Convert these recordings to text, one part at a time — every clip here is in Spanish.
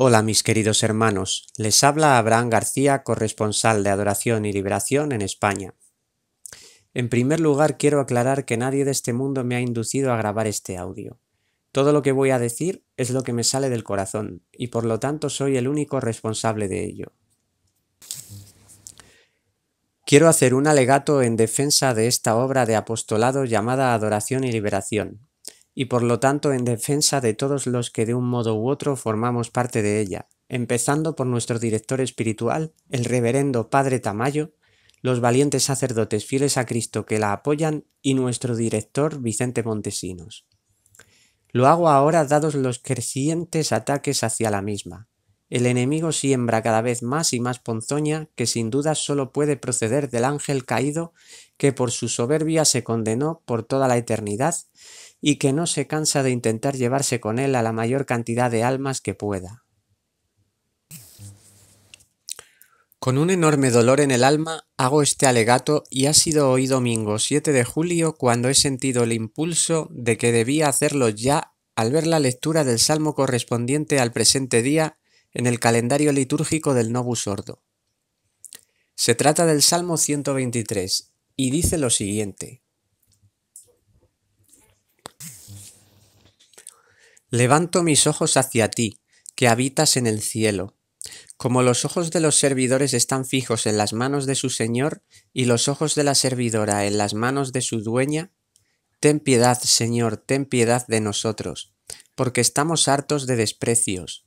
Hola mis queridos hermanos, les habla Abraham García, corresponsal de Adoración y Liberación en España. En primer lugar quiero aclarar que nadie de este mundo me ha inducido a grabar este audio. Todo lo que voy a decir es lo que me sale del corazón, y por lo tanto soy el único responsable de ello. Quiero hacer un alegato en defensa de esta obra de apostolado llamada Adoración y Liberación, y por lo tanto en defensa de todos los que de un modo u otro formamos parte de ella, empezando por nuestro director espiritual, el reverendo Padre Tamayo, los valientes sacerdotes fieles a Cristo que la apoyan y nuestro director Vicente Montesinos. Lo hago ahora dados los crecientes ataques hacia la misma. El enemigo siembra cada vez más y más ponzoña que sin duda solo puede proceder del ángel caído que por su soberbia se condenó por toda la eternidad y que no se cansa de intentar llevarse con él a la mayor cantidad de almas que pueda. Con un enorme dolor en el alma hago este alegato y ha sido hoy domingo 7 de julio cuando he sentido el impulso de que debía hacerlo ya al ver la lectura del salmo correspondiente al presente día en el calendario litúrgico del Novus Ordo. Se trata del Salmo 123 y dice lo siguiente: Levanto mis ojos hacia ti, que habitas en el cielo. Como los ojos de los servidores están fijos en las manos de su señor, y los ojos de la servidora en las manos de su dueña, ten piedad, Señor, ten piedad de nosotros, porque estamos hartos de desprecios.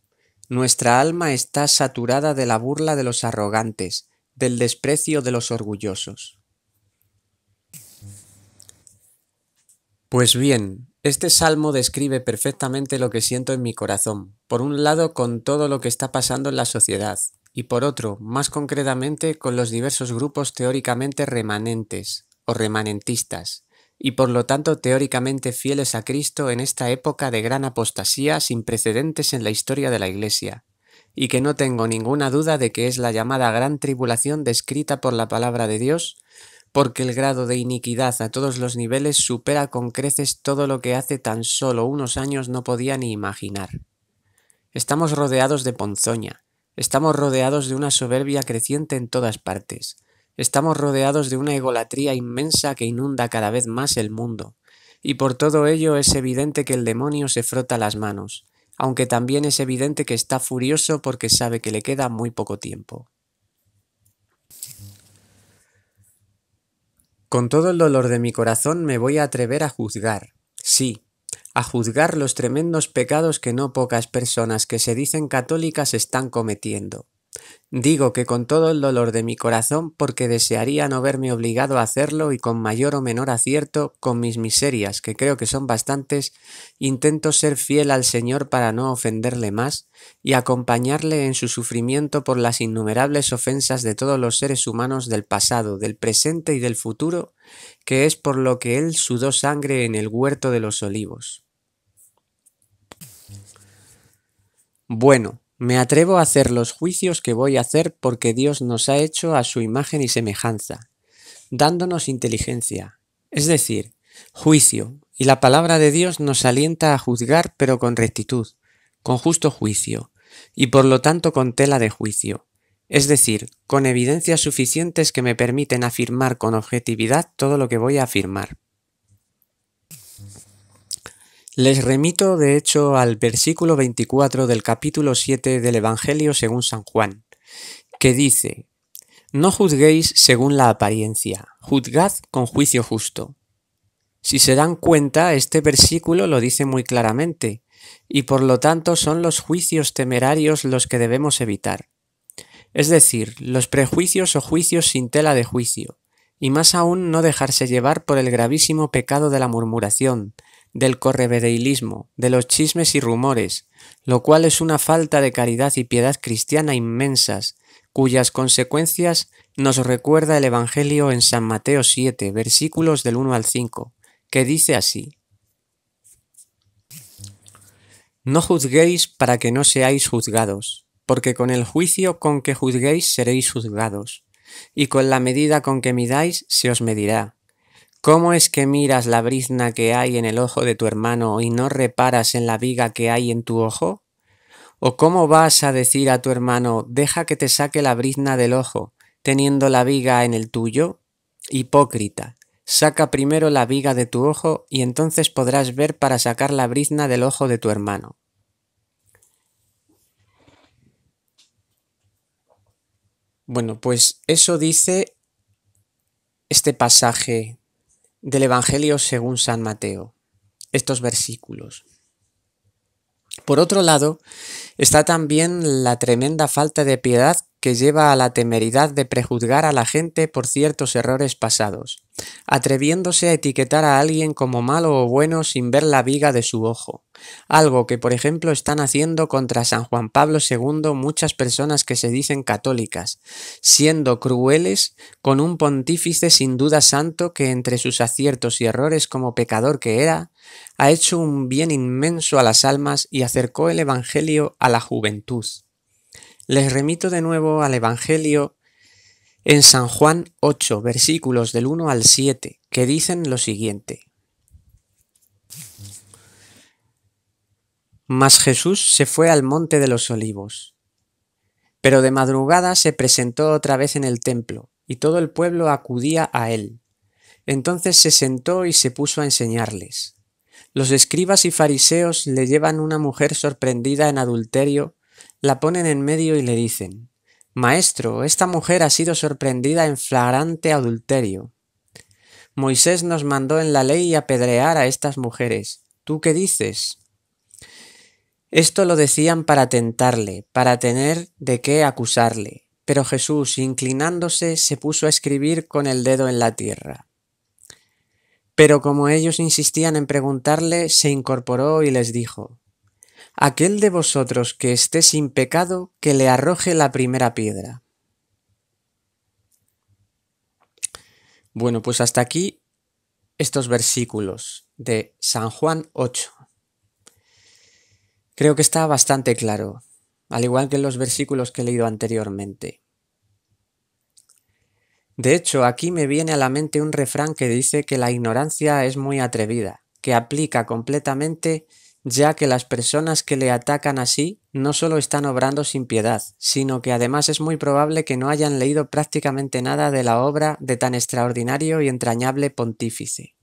Nuestra alma está saturada de la burla de los arrogantes, del desprecio de los orgullosos. Pues bien, este salmo describe perfectamente lo que siento en mi corazón, por un lado con todo lo que está pasando en la sociedad, y por otro, más concretamente, con los diversos grupos teóricamente remanentes o remanentistas, y por lo tanto teóricamente fieles a Cristo en esta época de gran apostasía sin precedentes en la historia de la Iglesia, y que no tengo ninguna duda de que es la llamada gran tribulación descrita por la palabra de Dios porque el grado de iniquidad a todos los niveles supera con creces todo lo que hace tan solo unos años no podía ni imaginar. Estamos rodeados de ponzoña, estamos rodeados de una soberbia creciente en todas partes, estamos rodeados de una egolatría inmensa que inunda cada vez más el mundo, y por todo ello es evidente que el demonio se frota las manos, aunque también es evidente que está furioso porque sabe que le queda muy poco tiempo. Con todo el dolor de mi corazón me voy a atrever a juzgar. Sí, a juzgar los tremendos pecados que no pocas personas que se dicen católicas están cometiendo. Digo que con todo el dolor de mi corazón porque desearía no verme obligado a hacerlo y con mayor o menor acierto, con mis miserias, que creo que son bastantes, intento ser fiel al Señor para no ofenderle más y acompañarle en su sufrimiento por las innumerables ofensas de todos los seres humanos del pasado, del presente y del futuro, que es por lo que Él sudó sangre en el huerto de los olivos. Bueno, me atrevo a hacer los juicios que voy a hacer porque Dios nos ha hecho a su imagen y semejanza, dándonos inteligencia, es decir, juicio, y la palabra de Dios nos alienta a juzgar pero con rectitud, con justo juicio, y por lo tanto con tela de juicio, es decir, con evidencias suficientes que me permiten afirmar con objetividad todo lo que voy a afirmar. Les remito, de hecho, al versículo 24 del capítulo 7 del Evangelio según San Juan, que dice, No juzguéis según la apariencia, juzgad con juicio justo. Si se dan cuenta, este versículo lo dice muy claramente, y por lo tanto son los juicios temerarios los que debemos evitar. Es decir, los prejuicios o juicios sin tela de juicio, y más aún no dejarse llevar por el gravísimo pecado de la murmuración, del correvedeilismo, de los chismes y rumores, lo cual es una falta de caridad y piedad cristiana inmensas, cuyas consecuencias nos recuerda el Evangelio en San Mateo 7, versículos del 1 al 5, que dice así. No juzguéis para que no seáis juzgados, porque con el juicio con que juzguéis seréis juzgados, y con la medida con que midáis se os medirá. ¿Cómo es que miras la brizna que hay en el ojo de tu hermano y no reparas en la viga que hay en tu ojo? ¿O cómo vas a decir a tu hermano, deja que te saque la brizna del ojo, teniendo la viga en el tuyo? Hipócrita, saca primero la viga de tu ojo y entonces podrás ver para sacar la brizna del ojo de tu hermano. Bueno, pues eso dice este pasaje del Evangelio según San Mateo, estos versículos. Por otro lado, está también la tremenda falta de piedad que lleva a la temeridad de prejuzgar a la gente por ciertos errores pasados atreviéndose a etiquetar a alguien como malo o bueno sin ver la viga de su ojo, algo que por ejemplo están haciendo contra San Juan Pablo II muchas personas que se dicen católicas, siendo crueles con un pontífice sin duda santo que entre sus aciertos y errores como pecador que era, ha hecho un bien inmenso a las almas y acercó el Evangelio a la juventud. Les remito de nuevo al Evangelio en San Juan 8, versículos del 1 al 7, que dicen lo siguiente. Mas Jesús se fue al monte de los olivos. Pero de madrugada se presentó otra vez en el templo, y todo el pueblo acudía a él. Entonces se sentó y se puso a enseñarles. Los escribas y fariseos le llevan una mujer sorprendida en adulterio, la ponen en medio y le dicen, Maestro, esta mujer ha sido sorprendida en flagrante adulterio. Moisés nos mandó en la ley apedrear a estas mujeres. ¿Tú qué dices? Esto lo decían para tentarle, para tener de qué acusarle. Pero Jesús, inclinándose, se puso a escribir con el dedo en la tierra. Pero como ellos insistían en preguntarle, se incorporó y les dijo, Aquel de vosotros que esté sin pecado, que le arroje la primera piedra. Bueno, pues hasta aquí estos versículos de San Juan 8. Creo que está bastante claro, al igual que en los versículos que he leído anteriormente. De hecho, aquí me viene a la mente un refrán que dice que la ignorancia es muy atrevida, que aplica completamente ya que las personas que le atacan así no solo están obrando sin piedad, sino que además es muy probable que no hayan leído prácticamente nada de la obra de tan extraordinario y entrañable pontífice.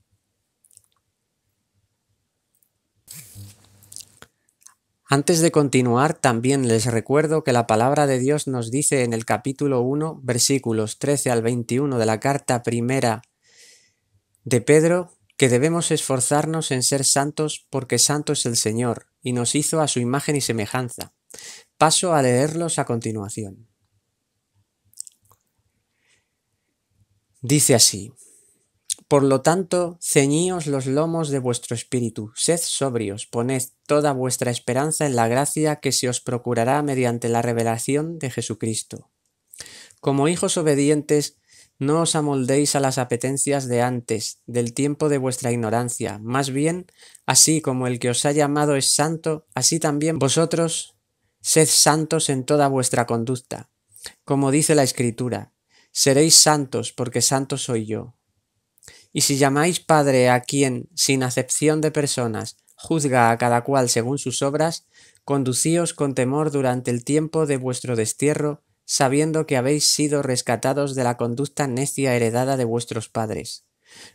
Antes de continuar, también les recuerdo que la palabra de Dios nos dice en el capítulo 1, versículos 13 al 21 de la carta primera de Pedro, que debemos esforzarnos en ser santos porque santo es el Señor, y nos hizo a su imagen y semejanza. Paso a leerlos a continuación. Dice así, Por lo tanto, ceñíos los lomos de vuestro espíritu, sed sobrios, poned toda vuestra esperanza en la gracia que se os procurará mediante la revelación de Jesucristo. Como hijos obedientes, no os amoldéis a las apetencias de antes, del tiempo de vuestra ignorancia, más bien, así como el que os ha llamado es santo, así también vosotros sed santos en toda vuestra conducta, como dice la Escritura, seréis santos porque santo soy yo. Y si llamáis Padre a quien, sin acepción de personas, juzga a cada cual según sus obras, conducíos con temor durante el tiempo de vuestro destierro, sabiendo que habéis sido rescatados de la conducta necia heredada de vuestros padres,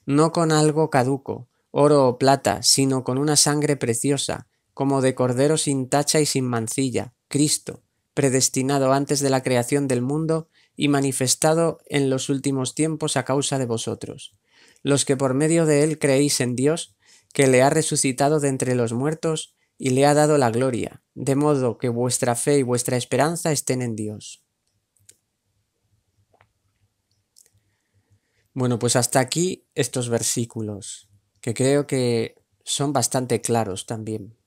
no con algo caduco, oro o plata, sino con una sangre preciosa, como de cordero sin tacha y sin mancilla, Cristo, predestinado antes de la creación del mundo y manifestado en los últimos tiempos a causa de vosotros, los que por medio de él creéis en Dios, que le ha resucitado de entre los muertos y le ha dado la gloria, de modo que vuestra fe y vuestra esperanza estén en Dios. Bueno, pues hasta aquí estos versículos, que creo que son bastante claros también.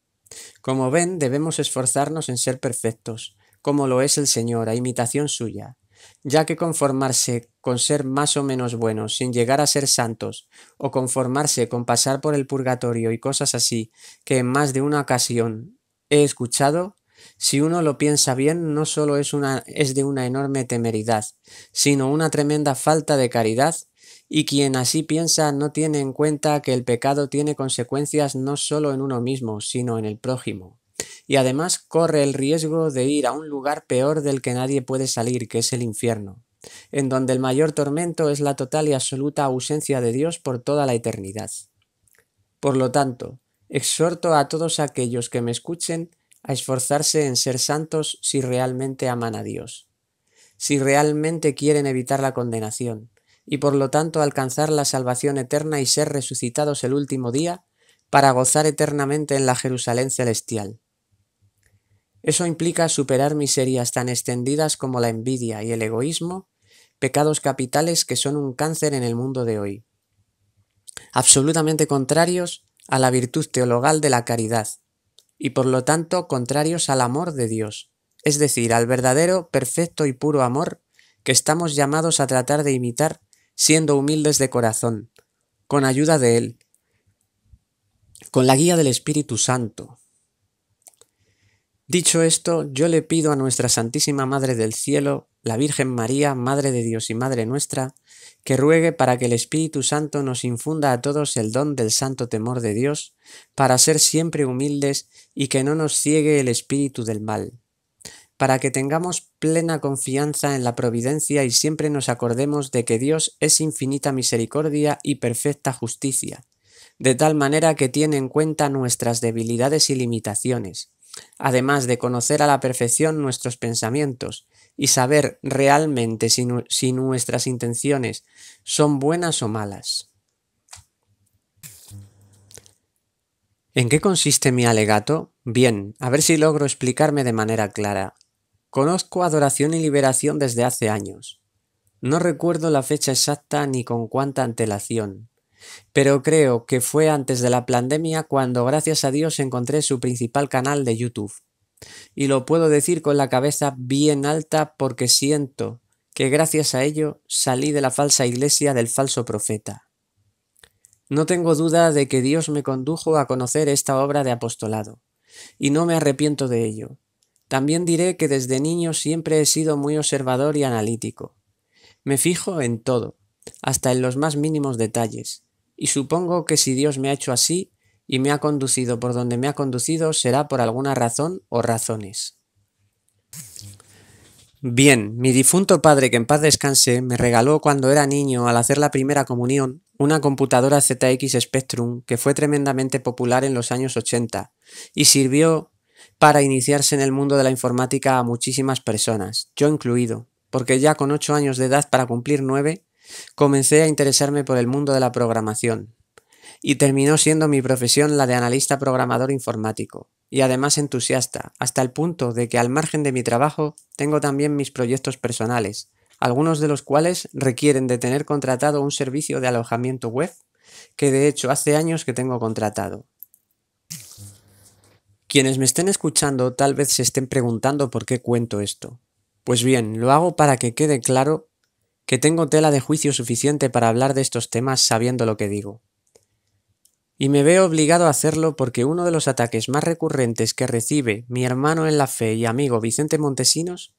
Como ven, debemos esforzarnos en ser perfectos, como lo es el Señor, a imitación suya, ya que conformarse con ser más o menos buenos sin llegar a ser santos, o conformarse con pasar por el purgatorio y cosas así, que en más de una ocasión he escuchado, si uno lo piensa bien, no solo es, una, es de una enorme temeridad, sino una tremenda falta de caridad y quien así piensa no tiene en cuenta que el pecado tiene consecuencias no solo en uno mismo, sino en el prójimo. Y además corre el riesgo de ir a un lugar peor del que nadie puede salir, que es el infierno, en donde el mayor tormento es la total y absoluta ausencia de Dios por toda la eternidad. Por lo tanto, exhorto a todos aquellos que me escuchen a esforzarse en ser santos si realmente aman a Dios, si realmente quieren evitar la condenación, y por lo tanto alcanzar la salvación eterna y ser resucitados el último día para gozar eternamente en la Jerusalén celestial. Eso implica superar miserias tan extendidas como la envidia y el egoísmo, pecados capitales que son un cáncer en el mundo de hoy, absolutamente contrarios a la virtud teologal de la caridad, y por lo tanto contrarios al amor de Dios, es decir, al verdadero, perfecto y puro amor que estamos llamados a tratar de imitar siendo humildes de corazón, con ayuda de Él, con la guía del Espíritu Santo. Dicho esto, yo le pido a nuestra Santísima Madre del Cielo, la Virgen María, Madre de Dios y Madre nuestra, que ruegue para que el Espíritu Santo nos infunda a todos el don del santo temor de Dios, para ser siempre humildes y que no nos ciegue el espíritu del mal, para que tengamos plena confianza en la providencia y siempre nos acordemos de que Dios es infinita misericordia y perfecta justicia, de tal manera que tiene en cuenta nuestras debilidades y limitaciones, además de conocer a la perfección nuestros pensamientos y saber realmente si, nuestras intenciones son buenas o malas. ¿En qué consiste mi alegato? Bien, a ver si logro explicarme de manera clara. Conozco adoración y liberación desde hace años. No recuerdo la fecha exacta ni con cuánta antelación, pero creo que fue antes de la pandemia cuando gracias a Dios encontré su principal canal de YouTube. Y lo puedo decir con la cabeza bien alta porque siento que gracias a ello salí de la falsa iglesia del falso profeta. No tengo duda de que Dios me condujo a conocer esta obra de apostolado, y no me arrepiento de ello, también diré que desde niño siempre he sido muy observador y analítico. Me fijo en todo, hasta en los más mínimos detalles, y supongo que si Dios me ha hecho así y me ha conducido por donde me ha conducido será por alguna razón o razones. Bien, mi difunto padre, que en paz descanse, me regaló cuando era niño, al hacer la primera comunión, una computadora ZX Spectrum que fue tremendamente popular en los años 80 y sirvió para iniciarse en el mundo de la informática a muchísimas personas, yo incluido, porque ya con 8 años de edad para cumplir 9, comencé a interesarme por el mundo de la programación. Y terminó siendo mi profesión la de analista programador informático, y además entusiasta, hasta el punto de que al margen de mi trabajo tengo también mis proyectos personales, algunos de los cuales requieren de tener contratado un servicio de alojamiento web, que de hecho hace años que tengo contratado. Quienes me estén escuchando tal vez se estén preguntando por qué cuento esto. Pues bien, lo hago para que quede claro que tengo tela de juicio suficiente para hablar de estos temas sabiendo lo que digo. Y me veo obligado a hacerlo porque uno de los ataques más recurrentes que recibe mi hermano en la fe y amigo Vicente Montesinos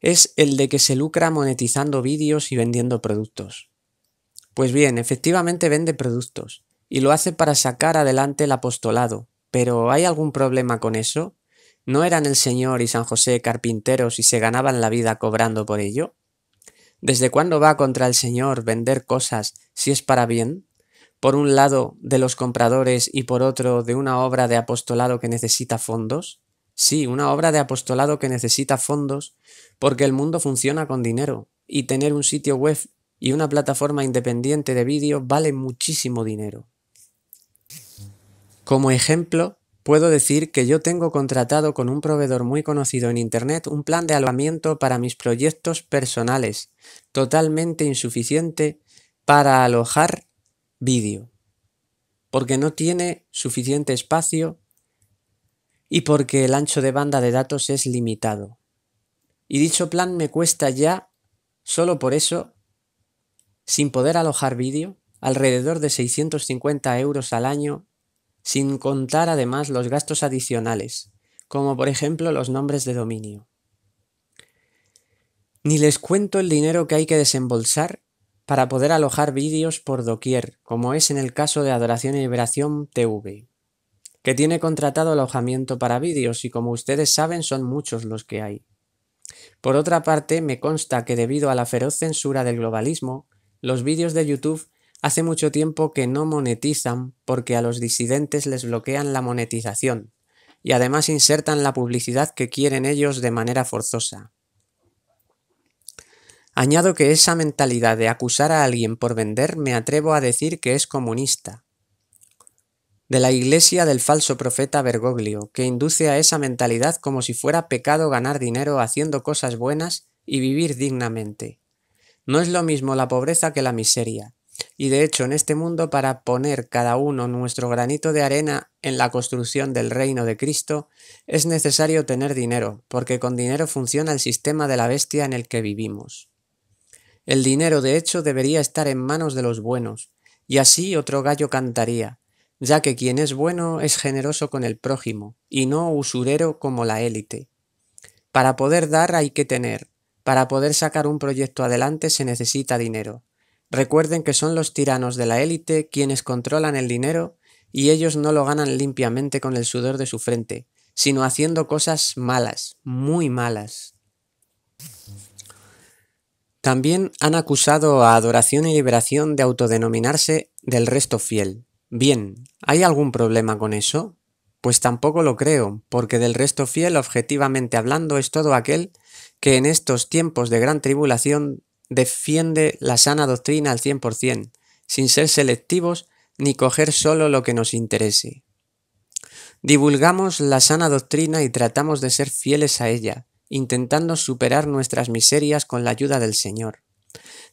es el de que se lucra monetizando vídeos y vendiendo productos. Pues bien, efectivamente vende productos, y lo hace para sacar adelante el apostolado, pero ¿hay algún problema con eso? ¿No eran el Señor y San José carpinteros y se ganaban la vida cobrando por ello? ¿Desde cuándo va contra el Señor vender cosas si es para bien? Por un lado de los compradores y por otro de una obra de apostolado que necesita fondos? Sí, una obra de apostolado que necesita fondos porque el mundo funciona con dinero y tener un sitio web y una plataforma independiente de vídeo vale muchísimo dinero. Como ejemplo, puedo decir que yo tengo contratado con un proveedor muy conocido en Internet un plan de alojamiento para mis proyectos personales, totalmente insuficiente para alojar vídeo, porque no tiene suficiente espacio y porque el ancho de banda de datos es limitado. Y dicho plan me cuesta ya, solo por eso, sin poder alojar vídeo, alrededor de 650 euros al año sin contar además los gastos adicionales, como por ejemplo los nombres de dominio. Ni les cuento el dinero que hay que desembolsar para poder alojar vídeos por doquier, como es en el caso de Adoración y Liberación TV, que tiene contratado alojamiento para vídeos y como ustedes saben son muchos los que hay. Por otra parte, me consta que debido a la feroz censura del globalismo, los vídeos de YouTube hace mucho tiempo que no monetizan porque a los disidentes les bloquean la monetización y además insertan la publicidad que quieren ellos de manera forzosa. Añado que esa mentalidad de acusar a alguien por vender me atrevo a decir que es comunista. De la iglesia del falso profeta Bergoglio, que induce a esa mentalidad como si fuera pecado ganar dinero haciendo cosas buenas y vivir dignamente. No es lo mismo la pobreza que la miseria, y de hecho en este mundo para poner cada uno nuestro granito de arena en la construcción del reino de Cristo, es necesario tener dinero, porque con dinero funciona el sistema de la bestia en el que vivimos. El dinero de hecho debería estar en manos de los buenos, y así otro gallo cantaría, ya que quien es bueno es generoso con el prójimo, y no usurero como la élite. Para poder dar hay que tener, para poder sacar un proyecto adelante se necesita dinero, Recuerden que son los tiranos de la élite quienes controlan el dinero y ellos no lo ganan limpiamente con el sudor de su frente, sino haciendo cosas malas, muy malas. También han acusado a Adoración y Liberación de autodenominarse del resto fiel. Bien, ¿hay algún problema con eso? Pues tampoco lo creo, porque del resto fiel, objetivamente hablando, es todo aquel que en estos tiempos de gran tribulación defiende la sana doctrina al 100%, sin ser selectivos ni coger solo lo que nos interese. Divulgamos la sana doctrina y tratamos de ser fieles a ella, intentando superar nuestras miserias con la ayuda del Señor.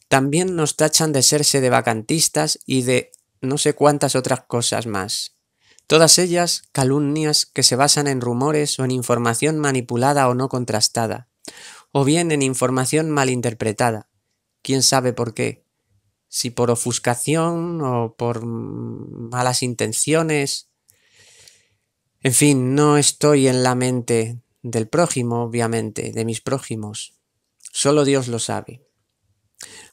También nos tachan de serse de vacantistas y de no sé cuántas otras cosas más. Todas ellas calumnias que se basan en rumores o en información manipulada o no contrastada, o bien en información malinterpretada, quién sabe por qué. Si por ofuscación o por malas intenciones. En fin, no estoy en la mente del prójimo, obviamente, de mis prójimos. Solo Dios lo sabe.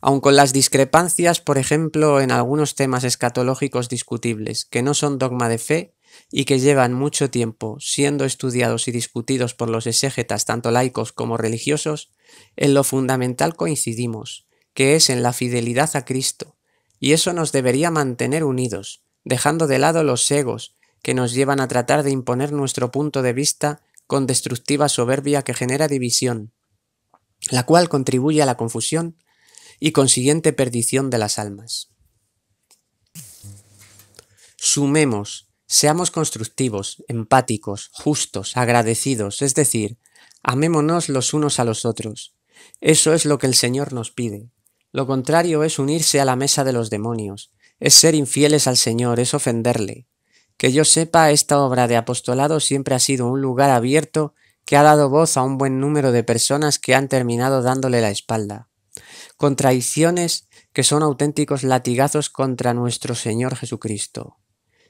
Aun con las discrepancias, por ejemplo, en algunos temas escatológicos discutibles, que no son dogma de fe y que llevan mucho tiempo siendo estudiados y discutidos por los exégetas, tanto laicos como religiosos, en lo fundamental coincidimos, que es en la fidelidad a Cristo, y eso nos debería mantener unidos, dejando de lado los egos que nos llevan a tratar de imponer nuestro punto de vista con destructiva soberbia que genera división, la cual contribuye a la confusión y consiguiente perdición de las almas. Sumemos, seamos constructivos, empáticos, justos, agradecidos, es decir, amémonos los unos a los otros. Eso es lo que el Señor nos pide, lo contrario es unirse a la mesa de los demonios, es ser infieles al Señor, es ofenderle. Que yo sepa, esta obra de apostolado siempre ha sido un lugar abierto que ha dado voz a un buen número de personas que han terminado dándole la espalda. traiciones que son auténticos latigazos contra nuestro Señor Jesucristo.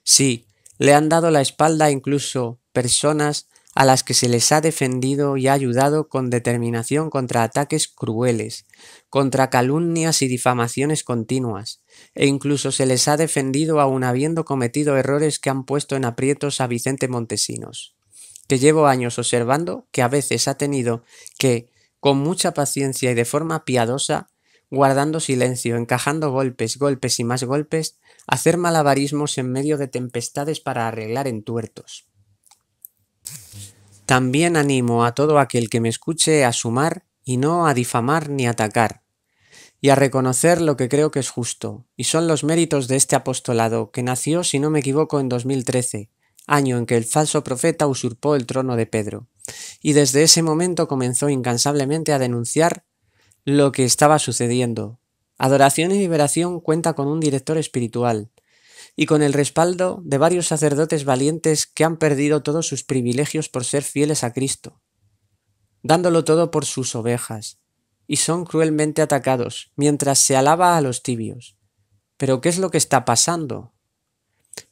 Sí, le han dado la espalda incluso personas a las que se les ha defendido y ha ayudado con determinación contra ataques crueles, contra calumnias y difamaciones continuas, e incluso se les ha defendido aun habiendo cometido errores que han puesto en aprietos a Vicente Montesinos, que llevo años observando que a veces ha tenido que, con mucha paciencia y de forma piadosa, guardando silencio, encajando golpes, golpes y más golpes, hacer malabarismos en medio de tempestades para arreglar entuertos. También animo a todo aquel que me escuche a sumar y no a difamar ni atacar, y a reconocer lo que creo que es justo, y son los méritos de este apostolado, que nació, si no me equivoco, en 2013, año en que el falso profeta usurpó el trono de Pedro, y desde ese momento comenzó incansablemente a denunciar lo que estaba sucediendo. Adoración y Liberación cuenta con un director espiritual, y con el respaldo de varios sacerdotes valientes que han perdido todos sus privilegios por ser fieles a Cristo, dándolo todo por sus ovejas, y son cruelmente atacados mientras se alaba a los tibios. Pero ¿qué es lo que está pasando?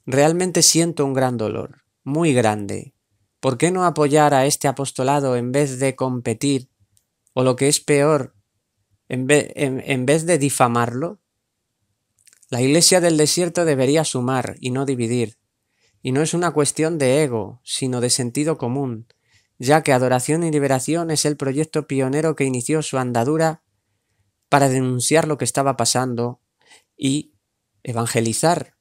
Realmente siento un gran dolor, muy grande. ¿Por qué no apoyar a este apostolado en vez de competir, o lo que es peor, en, vez de difamarlo? La iglesia del desierto debería sumar y no dividir. Y no es una cuestión de ego, sino de sentido común, ya que Adoración y Liberación es el proyecto pionero que inició su andadura para denunciar lo que estaba pasando y evangelizar,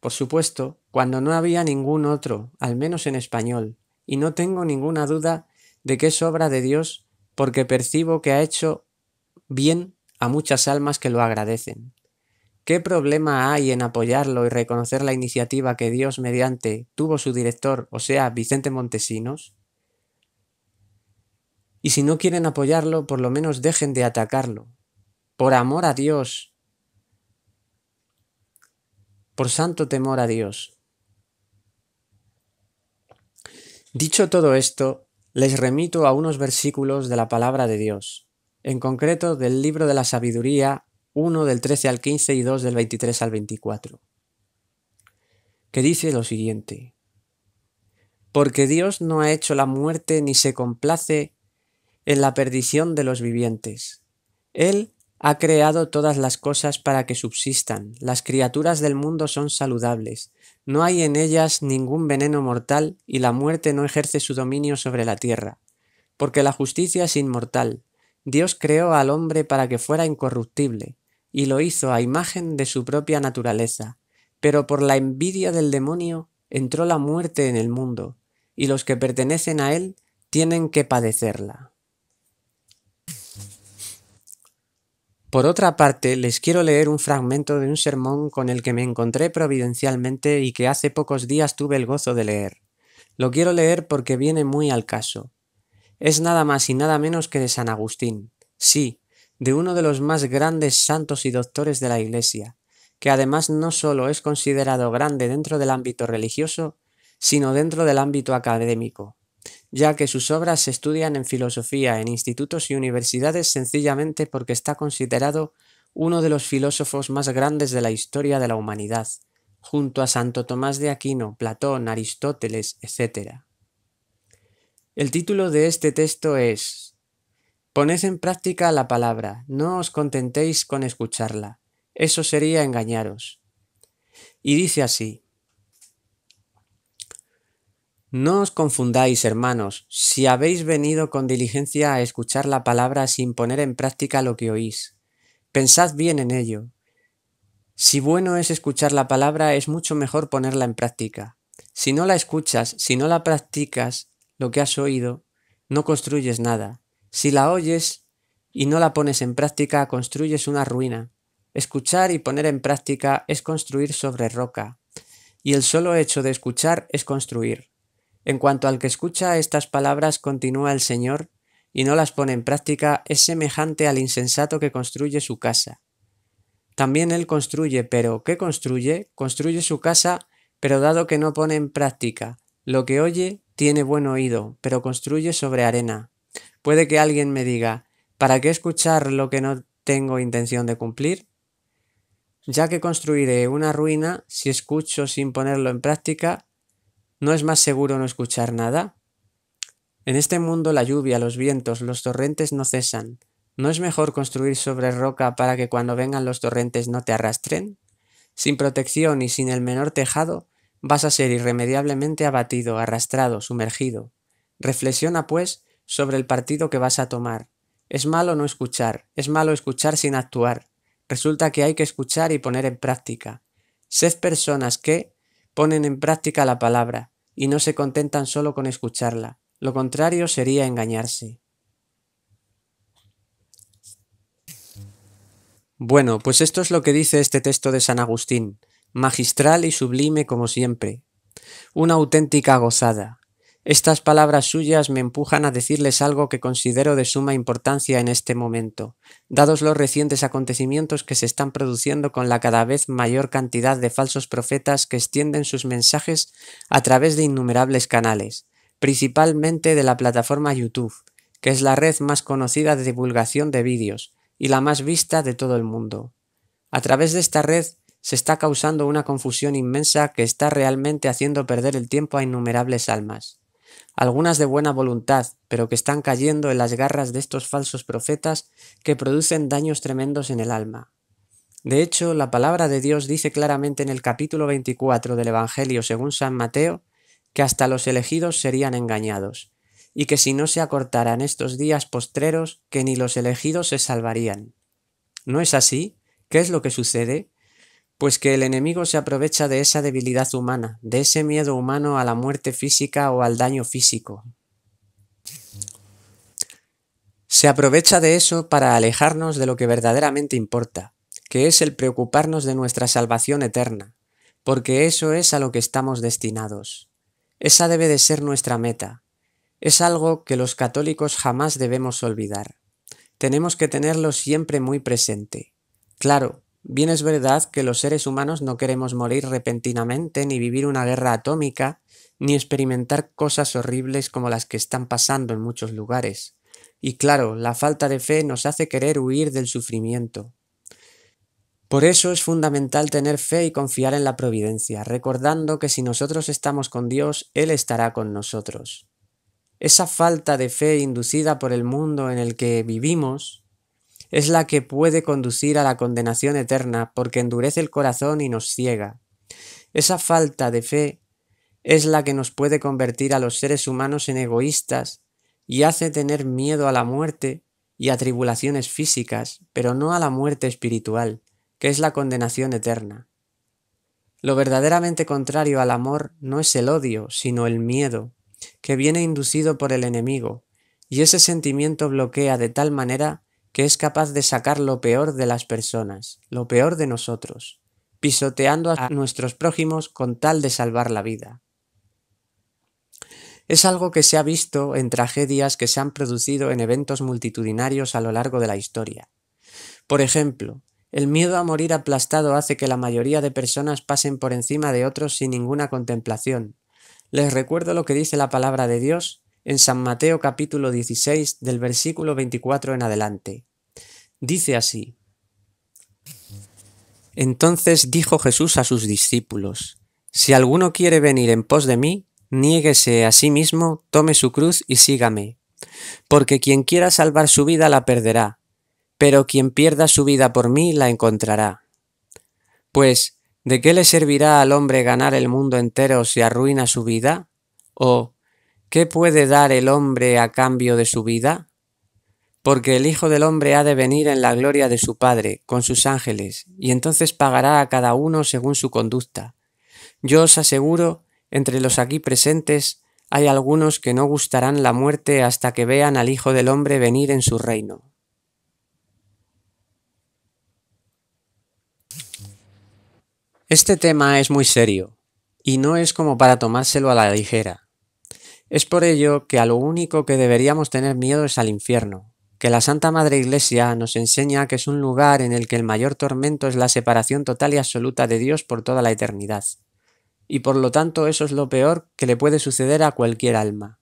por supuesto, cuando no había ningún otro, al menos en español. Y no tengo ninguna duda de que es obra de Dios porque percibo que ha hecho bien a muchas almas que lo agradecen. ¿Qué problema hay en apoyarlo y reconocer la iniciativa que Dios mediante tuvo su director, o sea, Vicente Montesinos? Y si no quieren apoyarlo, por lo menos dejen de atacarlo. Por amor a Dios. Por santo temor a Dios. Dicho todo esto, les remito a unos versículos de la palabra de Dios, en concreto del libro de la sabiduría 1 del 13 al 15 y 2 del 23 al 24, que dice lo siguiente, porque Dios no ha hecho la muerte ni se complace en la perdición de los vivientes. Él ha creado todas las cosas para que subsistan, las criaturas del mundo son saludables, no hay en ellas ningún veneno mortal y la muerte no ejerce su dominio sobre la tierra, porque la justicia es inmortal. Dios creó al hombre para que fuera incorruptible, y lo hizo a imagen de su propia naturaleza. Pero por la envidia del demonio entró la muerte en el mundo, y los que pertenecen a él tienen que padecerla. Por otra parte, les quiero leer un fragmento de un sermón con el que me encontré providencialmente y que hace pocos días tuve el gozo de leer. Lo quiero leer porque viene muy al caso. Es nada más y nada menos que de San Agustín. Sí, de uno de los más grandes santos y doctores de la Iglesia, que además no solo es considerado grande dentro del ámbito religioso, sino dentro del ámbito académico, ya que sus obras se estudian en filosofía en institutos y universidades sencillamente porque está considerado uno de los filósofos más grandes de la historia de la humanidad, junto a Santo Tomás de Aquino, Platón, Aristóteles, etc. El título de este texto es Poned en práctica la palabra, no os contentéis con escucharla, eso sería engañaros. Y dice así, No os confundáis, hermanos, si habéis venido con diligencia a escuchar la palabra sin poner en práctica lo que oís. Pensad bien en ello. Si bueno es escuchar la palabra, es mucho mejor ponerla en práctica. Si no la escuchas, si no la practicas, lo que has oído, no construyes nada si la oyes y no la pones en práctica, construyes una ruina. Escuchar y poner en práctica es construir sobre roca. Y el solo hecho de escuchar es construir. En cuanto al que escucha estas palabras, continúa el Señor, y no las pone en práctica, es semejante al insensato que construye su casa. También él construye, pero ¿qué construye? Construye su casa, pero dado que no pone en práctica lo que oye, tiene buen oído, pero construye sobre arena. Puede que alguien me diga, ¿para qué escuchar lo que no tengo intención de cumplir? Ya que construiré una ruina si escucho sin ponerlo en práctica, ¿no es más seguro no escuchar nada? En este mundo la lluvia, los vientos, los torrentes no cesan. ¿No es mejor construir sobre roca para que cuando vengan los torrentes no te arrastren? Sin protección y sin el menor tejado, vas a ser irremediablemente abatido, arrastrado, sumergido. Reflexiona, pues, sobre el partido que vas a tomar. Es malo no escuchar, es malo escuchar sin actuar. Resulta que hay que escuchar y poner en práctica. Sed personas que ponen en práctica la palabra y no se contentan solo con escucharla. Lo contrario sería engañarse. Bueno, pues esto es lo que dice este texto de San Agustín, magistral y sublime como siempre. Una auténtica gozada, estas palabras suyas me empujan a decirles algo que considero de suma importancia en este momento, dados los recientes acontecimientos que se están produciendo con la cada vez mayor cantidad de falsos profetas que extienden sus mensajes a través de innumerables canales, principalmente de la plataforma YouTube, que es la red más conocida de divulgación de vídeos y la más vista de todo el mundo. A través de esta red se está causando una confusión inmensa que está realmente haciendo perder el tiempo a innumerables almas algunas de buena voluntad, pero que están cayendo en las garras de estos falsos profetas que producen daños tremendos en el alma. De hecho, la palabra de Dios dice claramente en el capítulo 24 del Evangelio según San Mateo que hasta los elegidos serían engañados, y que si no se acortaran estos días postreros, que ni los elegidos se salvarían. ¿No es así? ¿Qué es lo que sucede? pues que el enemigo se aprovecha de esa debilidad humana, de ese miedo humano a la muerte física o al daño físico. Se aprovecha de eso para alejarnos de lo que verdaderamente importa, que es el preocuparnos de nuestra salvación eterna, porque eso es a lo que estamos destinados. Esa debe de ser nuestra meta. Es algo que los católicos jamás debemos olvidar. Tenemos que tenerlo siempre muy presente. Claro, Bien es verdad que los seres humanos no queremos morir repentinamente, ni vivir una guerra atómica, ni experimentar cosas horribles como las que están pasando en muchos lugares. Y claro, la falta de fe nos hace querer huir del sufrimiento. Por eso es fundamental tener fe y confiar en la providencia, recordando que si nosotros estamos con Dios, Él estará con nosotros. Esa falta de fe inducida por el mundo en el que vivimos es la que puede conducir a la condenación eterna porque endurece el corazón y nos ciega. Esa falta de fe es la que nos puede convertir a los seres humanos en egoístas y hace tener miedo a la muerte y a tribulaciones físicas, pero no a la muerte espiritual, que es la condenación eterna. Lo verdaderamente contrario al amor no es el odio, sino el miedo, que viene inducido por el enemigo, y ese sentimiento bloquea de tal manera que es capaz de sacar lo peor de las personas, lo peor de nosotros, pisoteando a nuestros prójimos con tal de salvar la vida. Es algo que se ha visto en tragedias que se han producido en eventos multitudinarios a lo largo de la historia. Por ejemplo, el miedo a morir aplastado hace que la mayoría de personas pasen por encima de otros sin ninguna contemplación. Les recuerdo lo que dice la palabra de Dios en San Mateo capítulo 16 del versículo 24 en adelante. Dice así. Entonces dijo Jesús a sus discípulos, Si alguno quiere venir en pos de mí, niéguese a sí mismo, tome su cruz y sígame. Porque quien quiera salvar su vida la perderá, pero quien pierda su vida por mí la encontrará. Pues, ¿de qué le servirá al hombre ganar el mundo entero si arruina su vida? ¿O ¿Qué puede dar el hombre a cambio de su vida? Porque el Hijo del Hombre ha de venir en la gloria de su Padre, con sus ángeles, y entonces pagará a cada uno según su conducta. Yo os aseguro, entre los aquí presentes, hay algunos que no gustarán la muerte hasta que vean al Hijo del Hombre venir en su reino. Este tema es muy serio, y no es como para tomárselo a la ligera. Es por ello que a lo único que deberíamos tener miedo es al infierno, que la Santa Madre Iglesia nos enseña que es un lugar en el que el mayor tormento es la separación total y absoluta de Dios por toda la eternidad. Y por lo tanto eso es lo peor que le puede suceder a cualquier alma.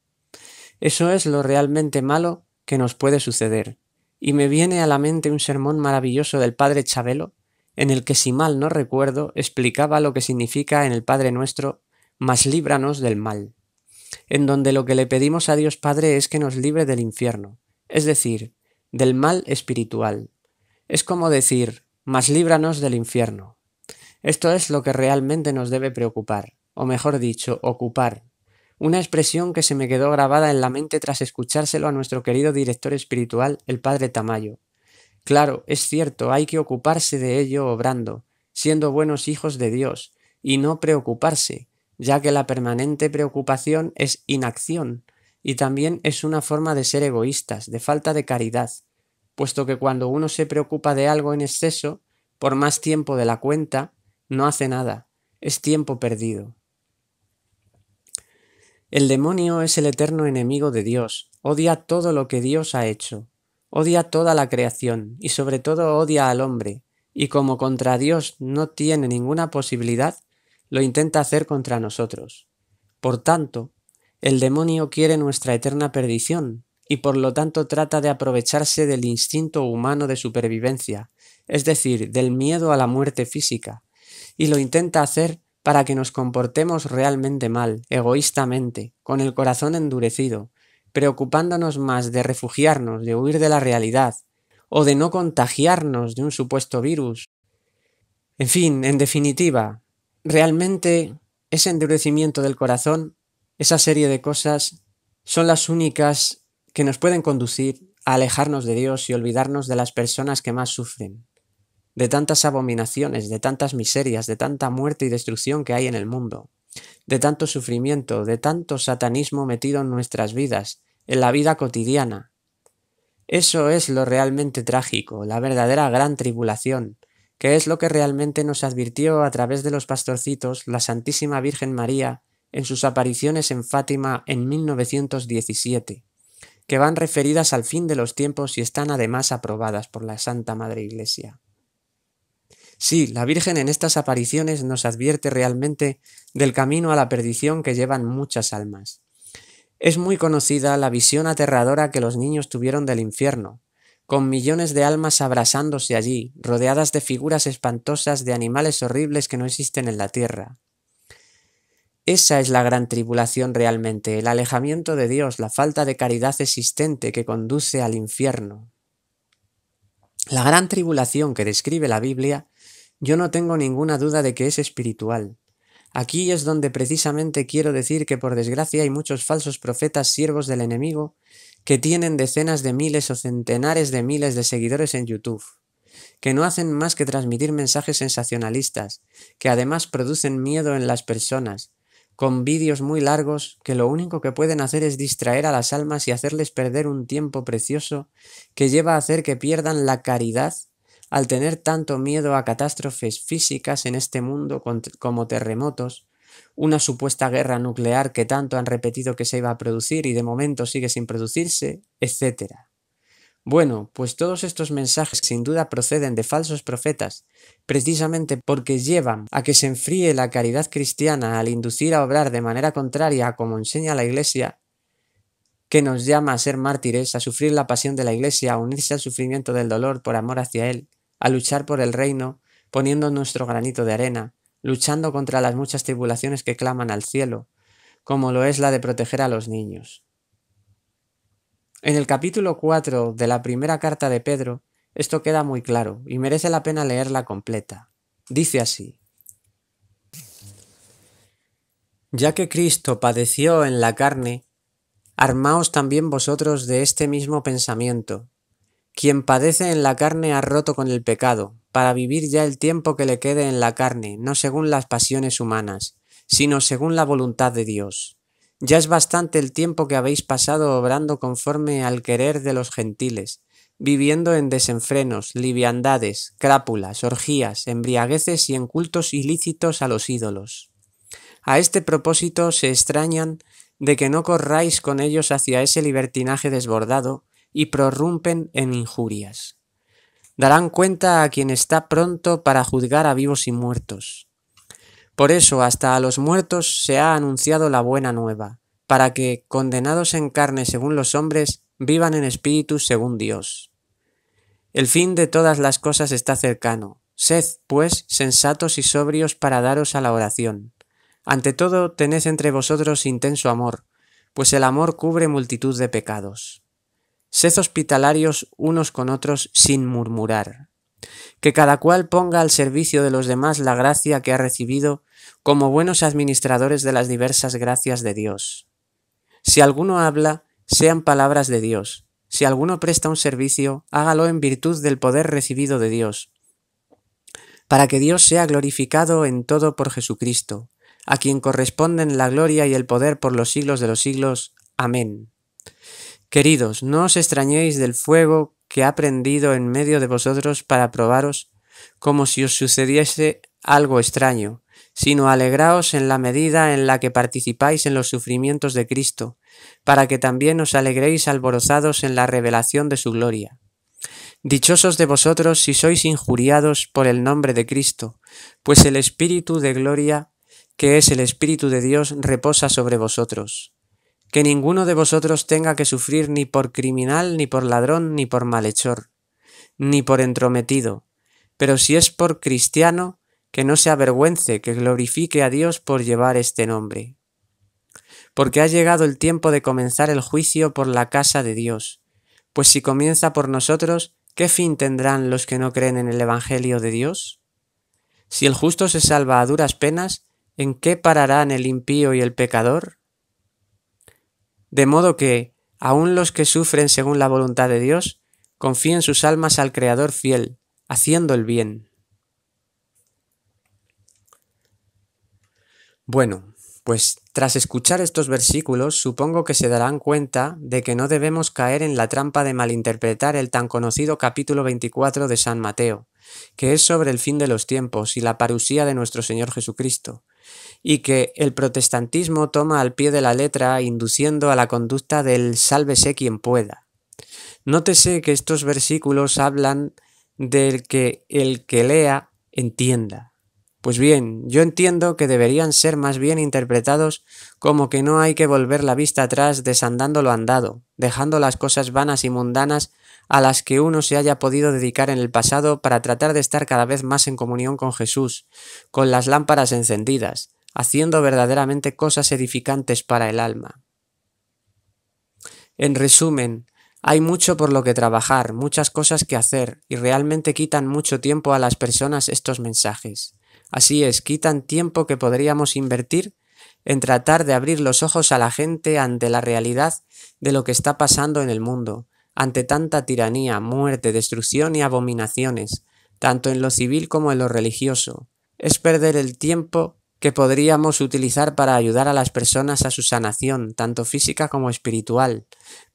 Eso es lo realmente malo que nos puede suceder. Y me viene a la mente un sermón maravilloso del Padre Chabelo, en el que si mal no recuerdo explicaba lo que significa en el Padre nuestro, mas líbranos del mal en donde lo que le pedimos a Dios Padre es que nos libre del infierno, es decir, del mal espiritual. Es como decir, mas líbranos del infierno. Esto es lo que realmente nos debe preocupar, o mejor dicho, ocupar. Una expresión que se me quedó grabada en la mente tras escuchárselo a nuestro querido director espiritual, el padre Tamayo. Claro, es cierto, hay que ocuparse de ello obrando, siendo buenos hijos de Dios, y no preocuparse, ya que la permanente preocupación es inacción y también es una forma de ser egoístas, de falta de caridad, puesto que cuando uno se preocupa de algo en exceso, por más tiempo de la cuenta, no hace nada, es tiempo perdido. El demonio es el eterno enemigo de Dios, odia todo lo que Dios ha hecho, odia toda la creación y sobre todo odia al hombre, y como contra Dios no tiene ninguna posibilidad, lo intenta hacer contra nosotros. Por tanto, el demonio quiere nuestra eterna perdición y por lo tanto trata de aprovecharse del instinto humano de supervivencia, es decir, del miedo a la muerte física, y lo intenta hacer para que nos comportemos realmente mal, egoístamente, con el corazón endurecido, preocupándonos más de refugiarnos, de huir de la realidad, o de no contagiarnos de un supuesto virus. En fin, en definitiva, realmente ese endurecimiento del corazón, esa serie de cosas, son las únicas que nos pueden conducir a alejarnos de Dios y olvidarnos de las personas que más sufren, de tantas abominaciones, de tantas miserias, de tanta muerte y destrucción que hay en el mundo, de tanto sufrimiento, de tanto satanismo metido en nuestras vidas, en la vida cotidiana. Eso es lo realmente trágico, la verdadera gran tribulación, que es lo que realmente nos advirtió a través de los pastorcitos la Santísima Virgen María en sus apariciones en Fátima en 1917, que van referidas al fin de los tiempos y están además aprobadas por la Santa Madre Iglesia. Sí, la Virgen en estas apariciones nos advierte realmente del camino a la perdición que llevan muchas almas. Es muy conocida la visión aterradora que los niños tuvieron del infierno, con millones de almas abrazándose allí, rodeadas de figuras espantosas de animales horribles que no existen en la tierra. Esa es la gran tribulación realmente, el alejamiento de Dios, la falta de caridad existente que conduce al infierno. La gran tribulación que describe la Biblia, yo no tengo ninguna duda de que es espiritual. Aquí es donde precisamente quiero decir que por desgracia hay muchos falsos profetas siervos del enemigo que tienen decenas de miles o centenares de miles de seguidores en YouTube, que no hacen más que transmitir mensajes sensacionalistas, que además producen miedo en las personas, con vídeos muy largos que lo único que pueden hacer es distraer a las almas y hacerles perder un tiempo precioso que lleva a hacer que pierdan la caridad al tener tanto miedo a catástrofes físicas en este mundo como terremotos, una supuesta guerra nuclear que tanto han repetido que se iba a producir y de momento sigue sin producirse, etc. Bueno, pues todos estos mensajes sin duda proceden de falsos profetas, precisamente porque llevan a que se enfríe la caridad cristiana al inducir a obrar de manera contraria a como enseña la Iglesia, que nos llama a ser mártires, a sufrir la pasión de la Iglesia, a unirse al sufrimiento del dolor por amor hacia Él, a luchar por el reino, poniendo nuestro granito de arena, luchando contra las muchas tribulaciones que claman al cielo, como lo es la de proteger a los niños. En el capítulo 4 de la primera carta de Pedro, esto queda muy claro y merece la pena leerla completa. Dice así. Ya que Cristo padeció en la carne, armaos también vosotros de este mismo pensamiento, quien padece en la carne ha roto con el pecado, para vivir ya el tiempo que le quede en la carne, no según las pasiones humanas, sino según la voluntad de Dios. Ya es bastante el tiempo que habéis pasado obrando conforme al querer de los gentiles, viviendo en desenfrenos, liviandades, crápulas, orgías, embriagueces y en cultos ilícitos a los ídolos. A este propósito se extrañan de que no corráis con ellos hacia ese libertinaje desbordado, y prorrumpen en injurias. Darán cuenta a quien está pronto para juzgar a vivos y muertos. Por eso hasta a los muertos se ha anunciado la buena nueva, para que, condenados en carne según los hombres, vivan en espíritu según Dios. El fin de todas las cosas está cercano. Sed, pues, sensatos y sobrios para daros a la oración. Ante todo, tened entre vosotros intenso amor, pues el amor cubre multitud de pecados. Sed hospitalarios unos con otros sin murmurar. Que cada cual ponga al servicio de los demás la gracia que ha recibido como buenos administradores de las diversas gracias de Dios. Si alguno habla, sean palabras de Dios. Si alguno presta un servicio, hágalo en virtud del poder recibido de Dios, para que Dios sea glorificado en todo por Jesucristo, a quien corresponden la gloria y el poder por los siglos de los siglos. Amén. Queridos, no os extrañéis del fuego que ha prendido en medio de vosotros para probaros, como si os sucediese algo extraño, sino alegraos en la medida en la que participáis en los sufrimientos de Cristo, para que también os alegréis alborozados en la revelación de su gloria. Dichosos de vosotros si sois injuriados por el nombre de Cristo, pues el Espíritu de gloria, que es el Espíritu de Dios, reposa sobre vosotros que ninguno de vosotros tenga que sufrir ni por criminal, ni por ladrón, ni por malhechor, ni por entrometido, pero si es por cristiano, que no se avergüence, que glorifique a Dios por llevar este nombre. Porque ha llegado el tiempo de comenzar el juicio por la casa de Dios, pues si comienza por nosotros, ¿qué fin tendrán los que no creen en el Evangelio de Dios? Si el justo se salva a duras penas, ¿en qué pararán el impío y el pecador? De modo que, aun los que sufren según la voluntad de Dios, confíen sus almas al Creador fiel, haciendo el bien. Bueno, pues tras escuchar estos versículos supongo que se darán cuenta de que no debemos caer en la trampa de malinterpretar el tan conocido capítulo 24 de San Mateo, que es sobre el fin de los tiempos y la parusía de nuestro Señor Jesucristo, y que el protestantismo toma al pie de la letra induciendo a la conducta del sálvese quien pueda. Nótese que estos versículos hablan del que el que lea entienda. Pues bien, yo entiendo que deberían ser más bien interpretados como que no hay que volver la vista atrás desandando lo andado, dejando las cosas vanas y mundanas a las que uno se haya podido dedicar en el pasado para tratar de estar cada vez más en comunión con Jesús, con las lámparas encendidas, haciendo verdaderamente cosas edificantes para el alma. En resumen, hay mucho por lo que trabajar, muchas cosas que hacer, y realmente quitan mucho tiempo a las personas estos mensajes. Así es, quitan tiempo que podríamos invertir en tratar de abrir los ojos a la gente ante la realidad de lo que está pasando en el mundo, ante tanta tiranía, muerte, destrucción y abominaciones, tanto en lo civil como en lo religioso. Es perder el tiempo que podríamos utilizar para ayudar a las personas a su sanación, tanto física como espiritual,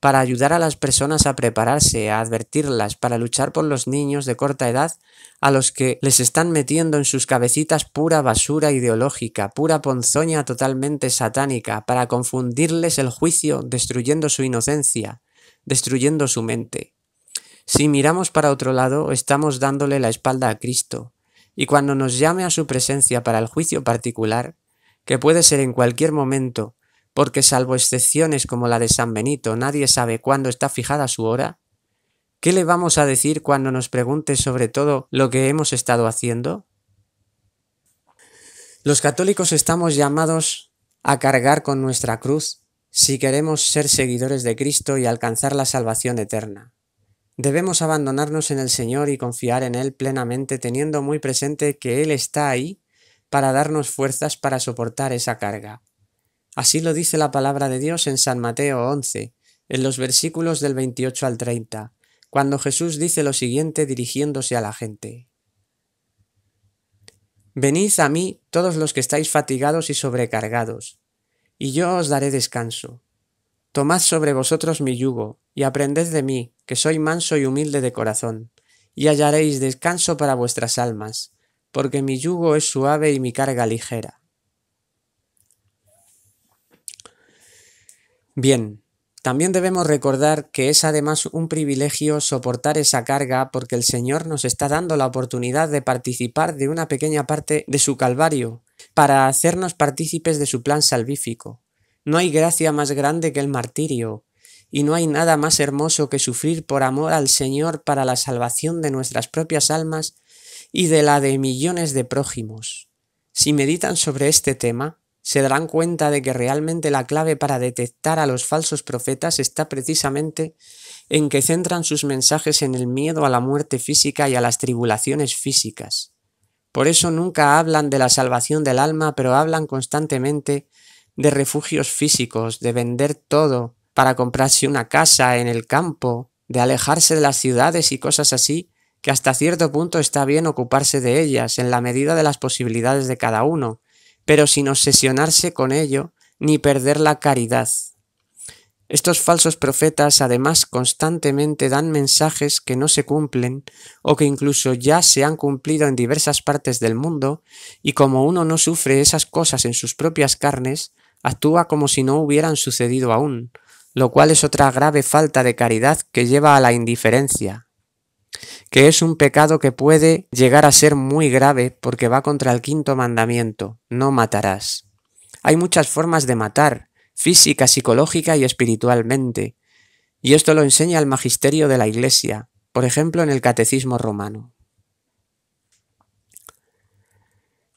para ayudar a las personas a prepararse, a advertirlas, para luchar por los niños de corta edad a los que les están metiendo en sus cabecitas pura basura ideológica, pura ponzoña totalmente satánica, para confundirles el juicio, destruyendo su inocencia, destruyendo su mente. Si miramos para otro lado, estamos dándole la espalda a Cristo, y cuando nos llame a su presencia para el juicio particular, que puede ser en cualquier momento, porque salvo excepciones como la de San Benito, nadie sabe cuándo está fijada su hora, ¿qué le vamos a decir cuando nos pregunte sobre todo lo que hemos estado haciendo? Los católicos estamos llamados a cargar con nuestra cruz si queremos ser seguidores de Cristo y alcanzar la salvación eterna, debemos abandonarnos en el Señor y confiar en Él plenamente teniendo muy presente que Él está ahí para darnos fuerzas para soportar esa carga. Así lo dice la palabra de Dios en San Mateo 11, en los versículos del 28 al 30, cuando Jesús dice lo siguiente dirigiéndose a la gente. Venid a mí todos los que estáis fatigados y sobrecargados y yo os daré descanso. Tomad sobre vosotros mi yugo, y aprended de mí, que soy manso y humilde de corazón, y hallaréis descanso para vuestras almas, porque mi yugo es suave y mi carga ligera. Bien, también debemos recordar que es además un privilegio soportar esa carga porque el Señor nos está dando la oportunidad de participar de una pequeña parte de su Calvario, para hacernos partícipes de su plan salvífico. No hay gracia más grande que el martirio, y no hay nada más hermoso que sufrir por amor al Señor para la salvación de nuestras propias almas y de la de millones de prójimos. Si meditan sobre este tema, se darán cuenta de que realmente la clave para detectar a los falsos profetas está precisamente en que centran sus mensajes en el miedo a la muerte física y a las tribulaciones físicas. Por eso nunca hablan de la salvación del alma, pero hablan constantemente de refugios físicos, de vender todo para comprarse una casa en el campo, de alejarse de las ciudades y cosas así, que hasta cierto punto está bien ocuparse de ellas en la medida de las posibilidades de cada uno, pero sin obsesionarse con ello ni perder la caridad. Estos falsos profetas además constantemente dan mensajes que no se cumplen o que incluso ya se han cumplido en diversas partes del mundo y como uno no sufre esas cosas en sus propias carnes, actúa como si no hubieran sucedido aún, lo cual es otra grave falta de caridad que lleva a la indiferencia, que es un pecado que puede llegar a ser muy grave porque va contra el quinto mandamiento, no matarás. Hay muchas formas de matar, física, psicológica y espiritualmente. Y esto lo enseña el magisterio de la Iglesia, por ejemplo en el Catecismo romano.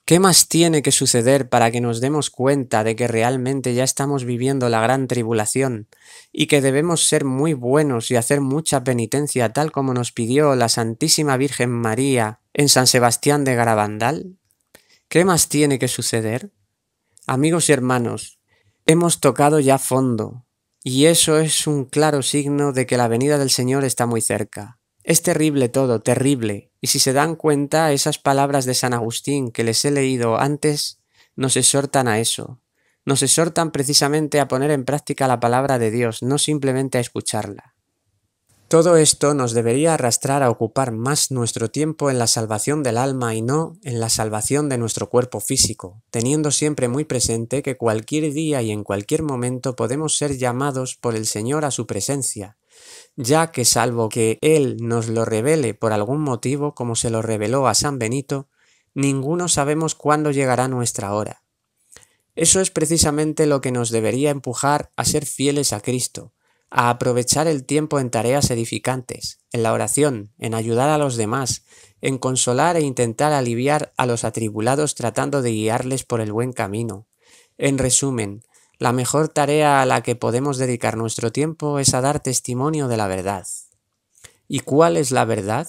¿Qué más tiene que suceder para que nos demos cuenta de que realmente ya estamos viviendo la gran tribulación y que debemos ser muy buenos y hacer mucha penitencia tal como nos pidió la Santísima Virgen María en San Sebastián de Garabandal? ¿Qué más tiene que suceder? Amigos y hermanos, Hemos tocado ya fondo, y eso es un claro signo de que la venida del Señor está muy cerca. Es terrible todo, terrible, y si se dan cuenta, esas palabras de San Agustín que les he leído antes nos exhortan a eso. Nos exhortan precisamente a poner en práctica la palabra de Dios, no simplemente a escucharla. Todo esto nos debería arrastrar a ocupar más nuestro tiempo en la salvación del alma y no en la salvación de nuestro cuerpo físico, teniendo siempre muy presente que cualquier día y en cualquier momento podemos ser llamados por el Señor a su presencia, ya que salvo que Él nos lo revele por algún motivo como se lo reveló a San Benito, ninguno sabemos cuándo llegará nuestra hora. Eso es precisamente lo que nos debería empujar a ser fieles a Cristo, a aprovechar el tiempo en tareas edificantes, en la oración, en ayudar a los demás, en consolar e intentar aliviar a los atribulados tratando de guiarles por el buen camino. En resumen, la mejor tarea a la que podemos dedicar nuestro tiempo es a dar testimonio de la verdad. ¿Y cuál es la verdad?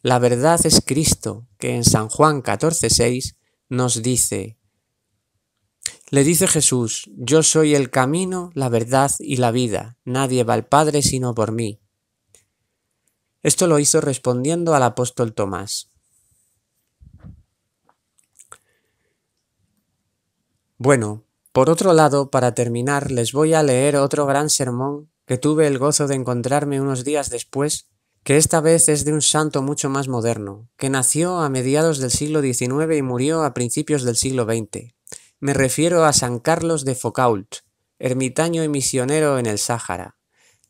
La verdad es Cristo, que en San Juan 14:6 nos dice, le dice Jesús, yo soy el camino, la verdad y la vida, nadie va al Padre sino por mí. Esto lo hizo respondiendo al apóstol Tomás. Bueno, por otro lado, para terminar, les voy a leer otro gran sermón que tuve el gozo de encontrarme unos días después, que esta vez es de un santo mucho más moderno, que nació a mediados del siglo XIX y murió a principios del siglo XX, me refiero a San Carlos de Focault, ermitaño y misionero en el Sáhara.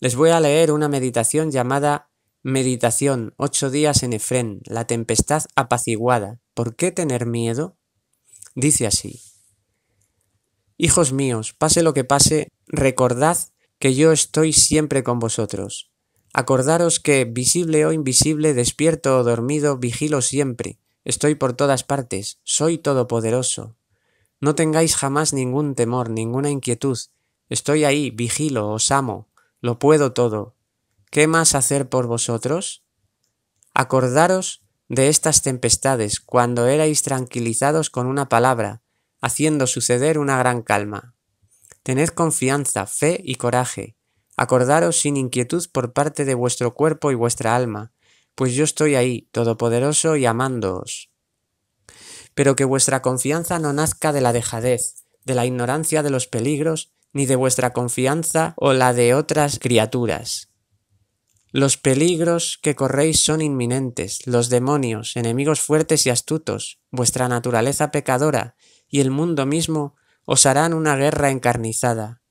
Les voy a leer una meditación llamada Meditación, ocho días en Efrén, la tempestad apaciguada. ¿Por qué tener miedo? Dice así. Hijos míos, pase lo que pase, recordad que yo estoy siempre con vosotros. Acordaros que, visible o invisible, despierto o dormido, vigilo siempre. Estoy por todas partes, soy todopoderoso, no tengáis jamás ningún temor, ninguna inquietud. Estoy ahí, vigilo, os amo, lo puedo todo. ¿Qué más hacer por vosotros? Acordaros de estas tempestades cuando erais tranquilizados con una palabra, haciendo suceder una gran calma. Tened confianza, fe y coraje. Acordaros sin inquietud por parte de vuestro cuerpo y vuestra alma, pues yo estoy ahí, todopoderoso y amándoos pero que vuestra confianza no nazca de la dejadez, de la ignorancia de los peligros, ni de vuestra confianza o la de otras criaturas. Los peligros que corréis son inminentes, los demonios, enemigos fuertes y astutos, vuestra naturaleza pecadora y el mundo mismo os harán una guerra encarnizada.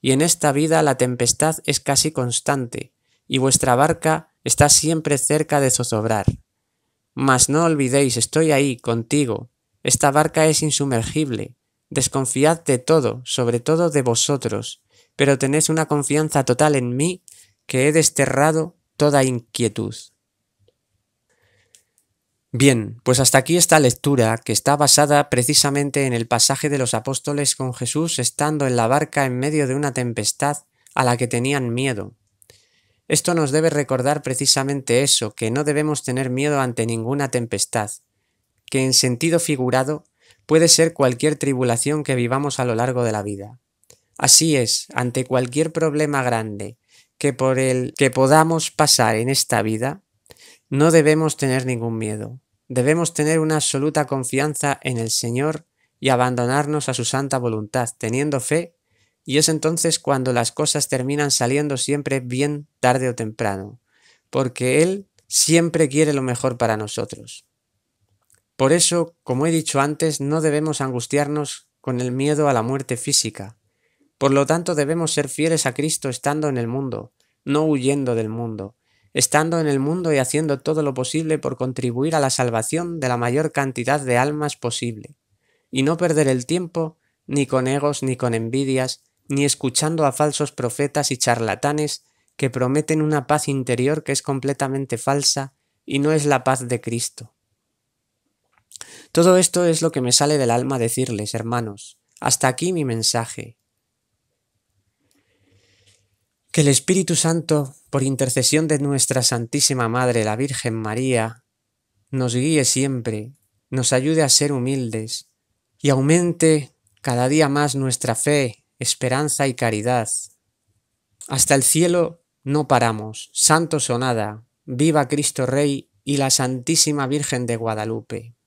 Y en esta vida la tempestad es casi constante, y vuestra barca está siempre cerca de zozobrar. Mas no olvidéis, estoy ahí contigo. Esta barca es insumergible. Desconfiad de todo, sobre todo de vosotros, pero tened una confianza total en mí, que he desterrado toda inquietud. Bien, pues hasta aquí esta lectura, que está basada precisamente en el pasaje de los apóstoles con Jesús estando en la barca en medio de una tempestad a la que tenían miedo. Esto nos debe recordar precisamente eso, que no debemos tener miedo ante ninguna tempestad, que en sentido figurado puede ser cualquier tribulación que vivamos a lo largo de la vida. Así es, ante cualquier problema grande que por el que podamos pasar en esta vida, no debemos tener ningún miedo. Debemos tener una absoluta confianza en el Señor y abandonarnos a su santa voluntad, teniendo fe y es entonces cuando las cosas terminan saliendo siempre bien tarde o temprano, porque Él siempre quiere lo mejor para nosotros. Por eso, como he dicho antes, no debemos angustiarnos con el miedo a la muerte física. Por lo tanto, debemos ser fieles a Cristo estando en el mundo, no huyendo del mundo, estando en el mundo y haciendo todo lo posible por contribuir a la salvación de la mayor cantidad de almas posible, y no perder el tiempo ni con egos ni con envidias, ni escuchando a falsos profetas y charlatanes que prometen una paz interior que es completamente falsa y no es la paz de Cristo. Todo esto es lo que me sale del alma decirles, hermanos. Hasta aquí mi mensaje. Que el Espíritu Santo, por intercesión de nuestra Santísima Madre, la Virgen María, nos guíe siempre, nos ayude a ser humildes y aumente cada día más nuestra fe esperanza y caridad. Hasta el cielo no paramos, santo sonada, viva Cristo Rey y la Santísima Virgen de Guadalupe.